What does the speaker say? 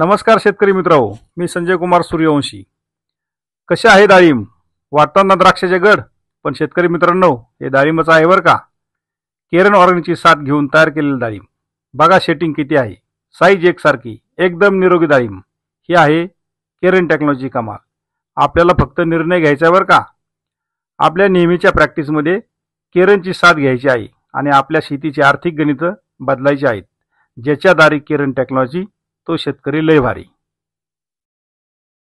नमस्कार शेतकरी मित्रांनो मी संजय कुमार सूर्यवंशी कसे आहे डाळिंब वाटताना द्राक्षाचे गड पण शेतकरी मित्रांनो हे डाळिंबच आहे बरं का केरन ऑर्गनची साथ घेऊन तयार केलेली डाळिंब बघा शेटिंग किती आहे साईज एकसारखी एकदम निरोगी डाळिंब ही आहे केरन टेक्नॉलॉजी कमाल आपल्याला फक्त निर्णय घ्यायचा बरं का आपल्या नेहमीच्या प्रॅक्टिसमध्ये केरनची साथ घ्यायची आहे आणि आपल्या शेतीची आर्थिक गणितं बदलायची आहेत ज्याच्याद्वारे केरन टेक्नॉलॉजी तो शेतकरी लय भारी